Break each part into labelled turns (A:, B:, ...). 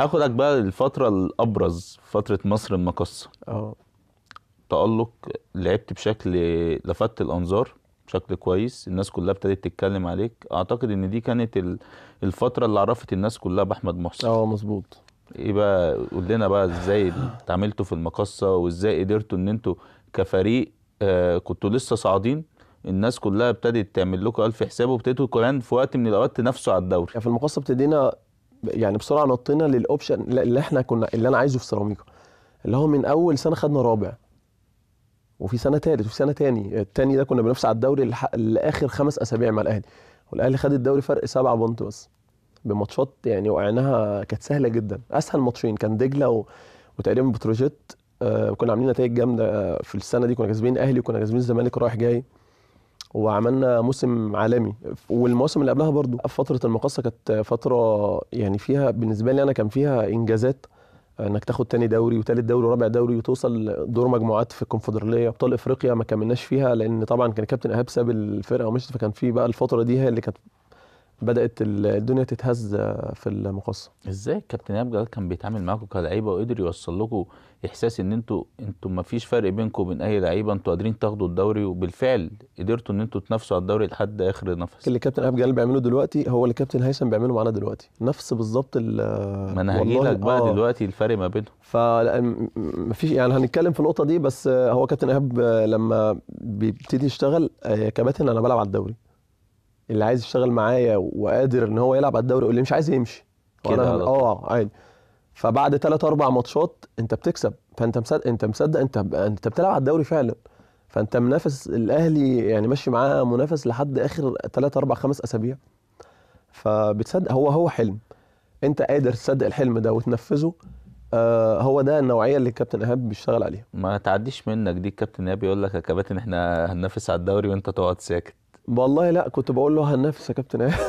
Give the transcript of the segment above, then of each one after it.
A: هاخدك بقى الفتره الابرز فتره مصر المقصه اه تالق لعبت بشكل لفت الانظار بشكل كويس الناس كلها ابتدت تتكلم عليك اعتقد ان دي كانت الفتره اللي عرفت الناس كلها باحمد محسن اه مظبوط ايه بقى قول لنا بقى ازاي اتعاملتوا في المقصه وازاي قدرتوا ان انتوا كفريق آه كنتوا لسه صاعدين الناس كلها ابتدت تعمل لكم الف
B: حساب وابتديتوا كمان في وقت من الاوقات تنافسوا على الدوري يعني في المقصه ابتدينا يعني بسرعه نطينا للاوبشن اللي احنا كنا اللي انا عايزه في سيراميكا اللي هو من اول سنه خدنا رابع وفي سنه ثالث وفي سنه ثاني الثاني ده كنا بنفس على الدوري لاخر خمس اسابيع مع الاهلي والاهلي خد الدوري فرق سبعة بونت بس بماتشات يعني وقعناها كانت سهله جدا اسهل ماتشين كان دجله و... وتقريبا بتروجيت آه كنا عاملين نتائج جامده آه، في السنه دي كنا كاسبين اهلي وكنا كاسبين الزمالك رايح جاي وعملنا موسم عالمي والمواسم اللي قبلها برضو فتره المقاصه كانت فتره يعني فيها بالنسبه لي انا كان فيها انجازات انك تاخد تاني دوري وتالت دوري ورابع دوري وتوصل دور مجموعات في الكونفدراليه ابطال افريقيا ما كملناش فيها لان طبعا كان كابتن ايهاب ساب الفرقه ومشي فكان في بقى الفتره دي هي اللي كانت بدات الدنيا تتهز في المقصه
A: ازاي كابتن ابجد كان بيتعامل معاكم كلعيبه وقدر يوصل لكم احساس ان انتوا انتوا ما فيش فرق بينكم وبين اي لعيبه انتوا قادرين تاخدوا الدوري وبالفعل قدرتوا ان انتوا تنافسوا على الدوري لحد اخر
B: نفس اللي كابتن ايهاب جلال بيعمله دلوقتي هو اللي كابتن هيثم بيعمله معانا دلوقتي نفس بالظبط ما انا هجي لك بقى آه. دلوقتي الفرق ما بينهم ف ما فيش يعني هنتكلم في النقطه دي بس هو كابتن ايهاب لما بيبتدي يشتغل آه، كباتن انا بلعب على الدوري اللي عايز يشتغل معايا وقادر ان هو يلعب على الدوري واللي مش عايز يمشي كده اه عادي فبعد ثلاث اربع ماتشات انت بتكسب فانت مصدق انت مصدق انت انت بتلعب على الدوري فعلا فانت منافس الاهلي يعني ماشي معاه منافس لحد اخر ثلاث اربع خمس اسابيع فبتصدق هو هو حلم انت قادر تصدق الحلم ده وتنفذه آه هو ده النوعيه اللي الكابتن ايهاب بيشتغل عليها ما تعديش
A: منك دي الكابتن ايهاب يقول لك يا كباتن احنا هننافس على الدوري وانت تقعد ساكت
B: والله لا كنت بقول له هننافس يا كابتن إيه؟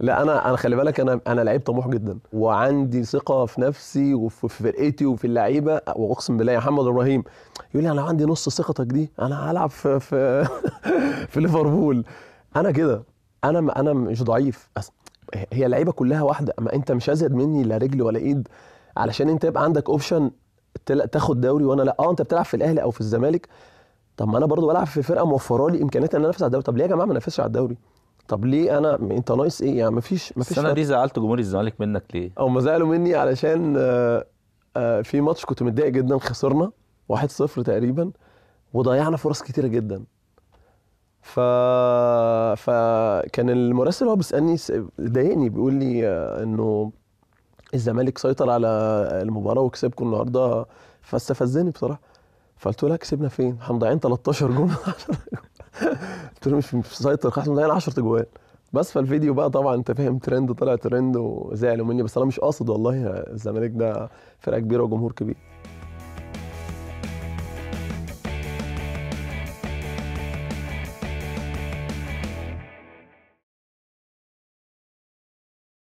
B: لا انا انا خلي بالك انا انا لعيب طموح جدا وعندي ثقه في نفسي وفي فرقتي وفي اللعيبه واقسم بالله يا محمد ابراهيم يقول لي انا لو عندي نص ثقتك دي انا هلعب في في, في ليفربول انا كده انا انا مش ضعيف هي اللعيبه كلها واحده اما انت مش ازيد مني لا رجل ولا ايد علشان انت يبقى عندك اوبشن تاخد دوري وانا لا اه انت بتلعب في الاهلي او في الزمالك طب ما انا برضو بلعب في فرقه موفره لي امكانيات ان انا انافس على الدوري طب ليه يا جماعه ما انافسش على الدوري طب ليه انا انت ناقص ايه يعني مفيش مفيش السنه
A: دي زعلت جمهور الزمالك منك ليه
B: هم زعلوا مني علشان آآ آه، آآ آه، في ماتش كنت متضايق جدا خسرنا 1-0 تقريبا وضيعنا فرص كتيره جدا ف فكان المراسل هو بيسالني ضايقني بيقول لي آه، انه الزمالك سيطر على المباراه وكسبكم النهارده فاستفزني بصراحه فقلت له لا كسبنا فين؟ احنا مضيعين 13 جون 10 قلت له مش مسيطر احنا مضيعين 10 جوان بس فالفيديو بقى طبعا انت فاهم ترند طلع ترند وزعلوا مني بس انا مش قاصد والله الزمالك ده فرقه كبيره وجمهور كبير